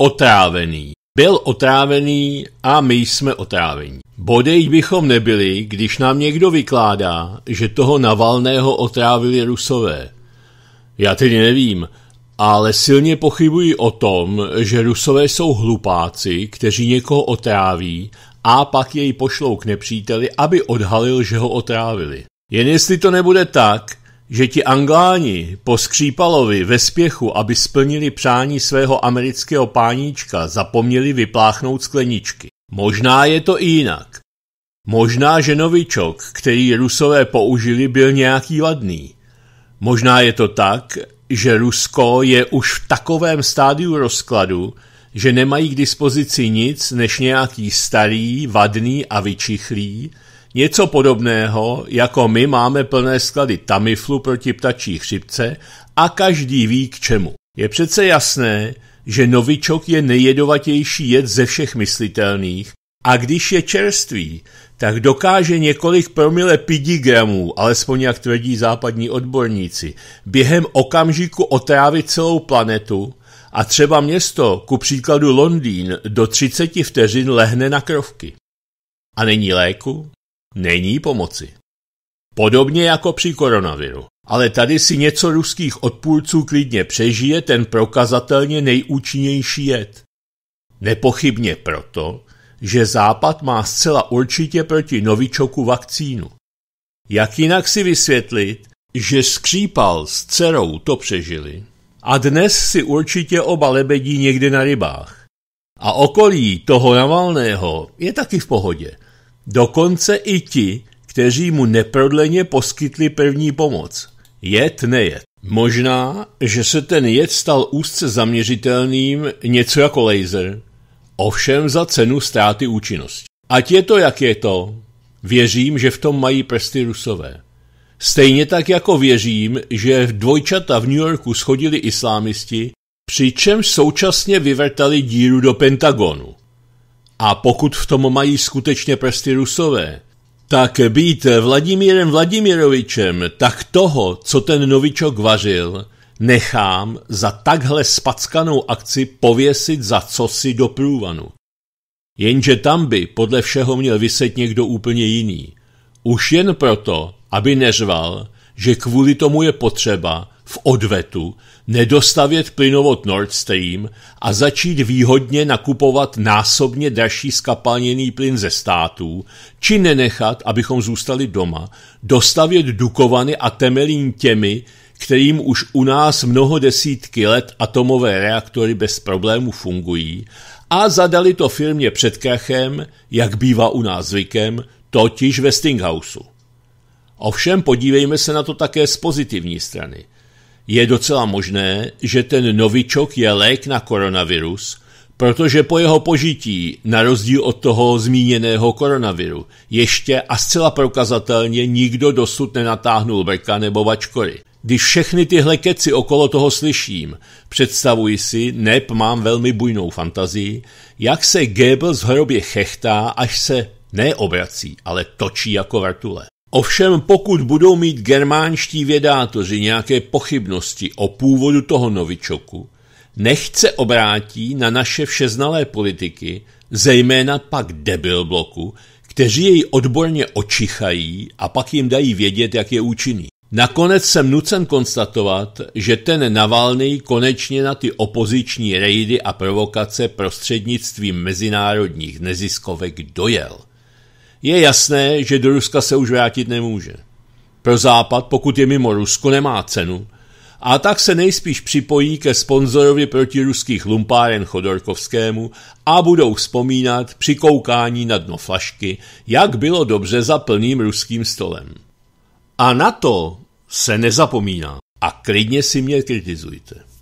Otrávený. Byl otrávený a my jsme otrávení. Bodej bychom nebyli, když nám někdo vykládá, že toho Navalného otrávili Rusové. Já tedy nevím, ale silně pochybuji o tom, že Rusové jsou hlupáci, kteří někoho otráví a pak jej pošlou k nepříteli, aby odhalil, že ho otrávili. Jen jestli to nebude tak, že ti Angláni po Skřípalovi ve spěchu, aby splnili přání svého amerického páníčka, zapomněli vypláchnout skleničky. Možná je to i jinak. Možná, že novičok, který Rusové použili, byl nějaký ladný. Možná je to tak, že Rusko je už v takovém stádiu rozkladu, že nemají k dispozici nic než nějaký starý, vadný a vyčichlý, Něco podobného, jako my máme plné sklady Tamiflu proti ptačí chřipce a každý ví k čemu. Je přece jasné, že novičok je nejjedovatější jed ze všech myslitelných a když je čerstvý, tak dokáže několik promile pidigramů, alespoň jak tvrdí západní odborníci, během okamžiku otrávit celou planetu a třeba město, ku příkladu Londýn, do 30 vteřin lehne na krovky. A není léku? není pomoci. Podobně jako při koronaviru. Ale tady si něco ruských odpůrců klidně přežije ten prokazatelně nejúčinnější jed. Nepochybně proto, že Západ má zcela určitě proti novičoku vakcínu. Jak jinak si vysvětlit, že skřípal s dcerou to přežili a dnes si určitě oba lebedí někde na rybách. A okolí toho Navalného je taky v pohodě – dokonce i ti, kteří mu neprodleně poskytli první pomoc. Jed nejet. Možná, že se ten jed stal úzce zaměřitelným něco jako laser, ovšem za cenu ztráty účinnosti. Ať je to, jak je to, věřím, že v tom mají prsty rusové. Stejně tak jako věřím, že v dvojčata v New Yorku schodili islámisti, přičemž současně vyvrtali díru do Pentagonu a pokud v tom mají skutečně prsty rusové, tak být Vladimírem Vladimirovičem, tak toho, co ten novičok vařil, nechám za takhle spackanou akci pověsit za cosi do průvanu. Jenže tam by podle všeho měl vyset někdo úplně jiný. Už jen proto, aby neřval, že kvůli tomu je potřeba, v odvetu nedostavět plynovod Nord Stream a začít výhodně nakupovat násobně dražší skapalněný plyn ze států, či nenechat, abychom zůstali doma, dostavět Dukovany a Temelín těmi, kterým už u nás mnoho desítky let atomové reaktory bez problémů fungují, a zadali to firmě před krachem, jak bývá u nás zvykem, totiž Westinghouse. Ovšem podívejme se na to také z pozitivní strany – je docela možné, že ten novičok je lék na koronavirus, protože po jeho požití, na rozdíl od toho zmíněného koronaviru, ještě a zcela prokazatelně nikdo dosud nenatáhnul brka nebo vačkory. Když všechny tyhle keci okolo toho slyším, představuji si, nep mám velmi bujnou fantazii, jak se z hrobě chechtá, až se neobrací, ale točí jako vrtule. Ovšem pokud budou mít germánští vědátoři nějaké pochybnosti o původu toho novičoku, nechce obrátí na naše všeznalé politiky, zejména pak debil bloku, kteří jej odborně očichají a pak jim dají vědět, jak je účinný. Nakonec jsem nucen konstatovat, že ten Navalny konečně na ty opoziční rejdy a provokace prostřednictvím mezinárodních neziskovek dojel je jasné, že do Ruska se už vrátit nemůže. Pro Západ, pokud je mimo Rusko, nemá cenu, a tak se nejspíš připojí ke sponzorovi ruských lumpáren Chodorkovskému a budou vzpomínat při koukání na dno flašky, jak bylo dobře za plným ruským stolem. A na to se nezapomíná. A klidně si mě kritizujte.